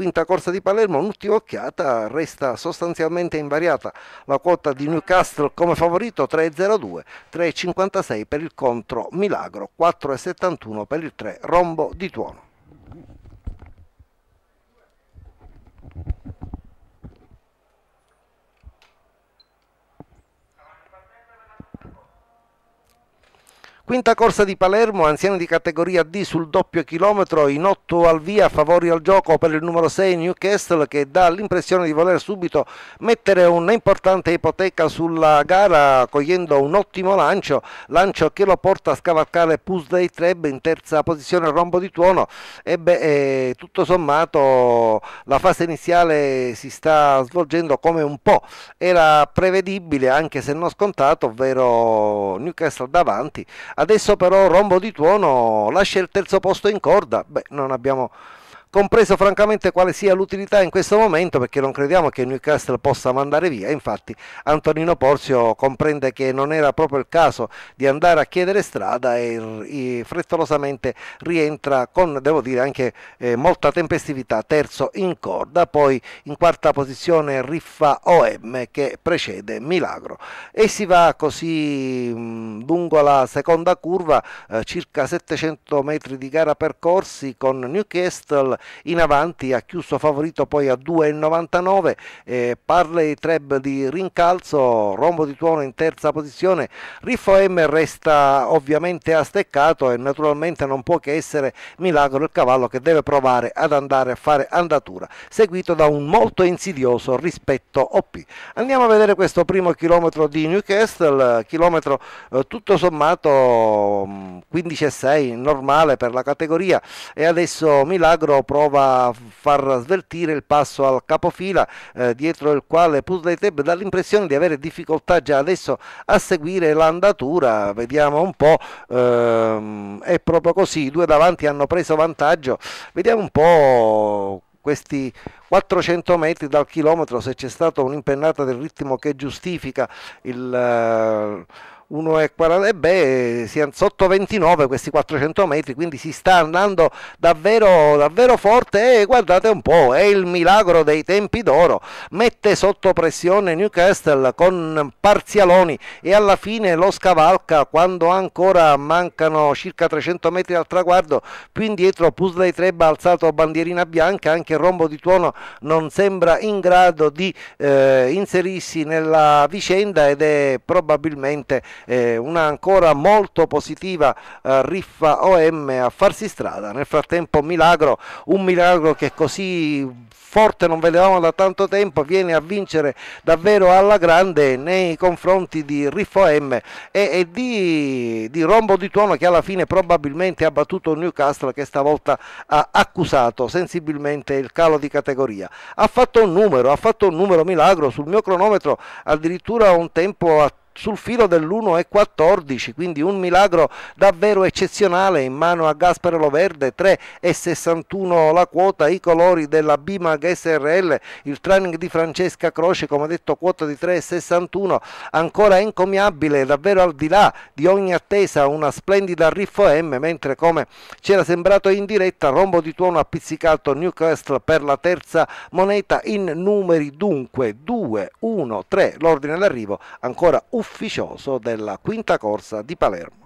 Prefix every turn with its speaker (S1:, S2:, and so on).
S1: quinta corsa di Palermo, un'ultima occhiata, resta sostanzialmente invariata la quota di Newcastle come favorito 3,02, 3,56 per il contro Milagro, 4,71 per il 3 Rombo di Tuono. Quinta corsa di Palermo, anziani di categoria D sul doppio chilometro, in otto al via, favori al gioco per il numero 6 Newcastle che dà l'impressione di voler subito mettere un'importante ipoteca sulla gara cogliendo un ottimo lancio, lancio che lo porta a scavalcare Pusdei Treb in terza posizione Rombo di Tuono Ebbe eh, tutto sommato la fase iniziale si sta svolgendo come un po' era prevedibile anche se non scontato, ovvero Newcastle davanti Adesso però Rombo di Tuono lascia il terzo posto in corda, beh non abbiamo compreso francamente quale sia l'utilità in questo momento perché non crediamo che Newcastle possa mandare via, infatti Antonino Porzio comprende che non era proprio il caso di andare a chiedere strada e, frettolosamente rientra con, devo dire, anche eh, molta tempestività terzo in corda, poi in quarta posizione Riffa OM che precede Milagro e si va così mh, lungo la seconda curva eh, circa 700 metri di gara percorsi con Newcastle in avanti, ha chiuso favorito poi a 2,99, eh, Parley Treb di rincalzo, Rombo di Tuono in terza posizione, Riffo M resta ovviamente a steccato e naturalmente non può che essere Milagro il cavallo che deve provare ad andare a fare andatura, seguito da un molto insidioso rispetto OP. Andiamo a vedere questo primo chilometro di Newcastle, chilometro eh, tutto sommato 15,6 mm, normale per la categoria e adesso Milagro prova a far svertire il passo al capofila eh, dietro il quale Pusleyteb dà l'impressione di avere difficoltà già adesso a seguire l'andatura, vediamo un po', ehm, è proprio così, i due davanti hanno preso vantaggio, vediamo un po' questi 400 metri dal chilometro se c'è stata un'impennata del ritmo che giustifica il... Eh, 1,40 e eh, beh, siamo sotto 29 questi 400 metri, quindi si sta andando davvero, davvero forte e guardate un po', è il milagro dei tempi d'oro, mette sotto pressione Newcastle con parzialoni e alla fine lo scavalca quando ancora mancano circa 300 metri al traguardo, più indietro Pusley Treb ha alzato bandierina bianca, anche il rombo di tuono non sembra in grado di eh, inserirsi nella vicenda ed è probabilmente eh, una ancora molto positiva eh, Riffa OM a farsi strada, nel frattempo Milagro, un Milagro che così forte non vedevamo da tanto tempo, viene a vincere davvero alla grande nei confronti di Riffo M e, e di, di, Rombo di Tuono che alla fine probabilmente ha battuto Newcastle che stavolta ha accusato sensibilmente il calo di categoria. Ha fatto un numero, ha fatto un numero milagro sul mio cronometro addirittura un tempo a sul filo dell'1,14, quindi un milagro davvero eccezionale in mano a Gaspare Loverde, 3,61 la quota, i colori della Bimag SRL, il training di Francesca Croce, come detto quota di 3,61, ancora encomiabile, davvero al di là di ogni attesa, una splendida Riffo M, mentre come c'era sembrato in diretta, Rombo di Tuono ha pizzicato Newcastle per la terza moneta in numeri dunque 2, 1, 3, l'ordine d'arrivo, ancora 1 ufficioso della quinta corsa di Palermo.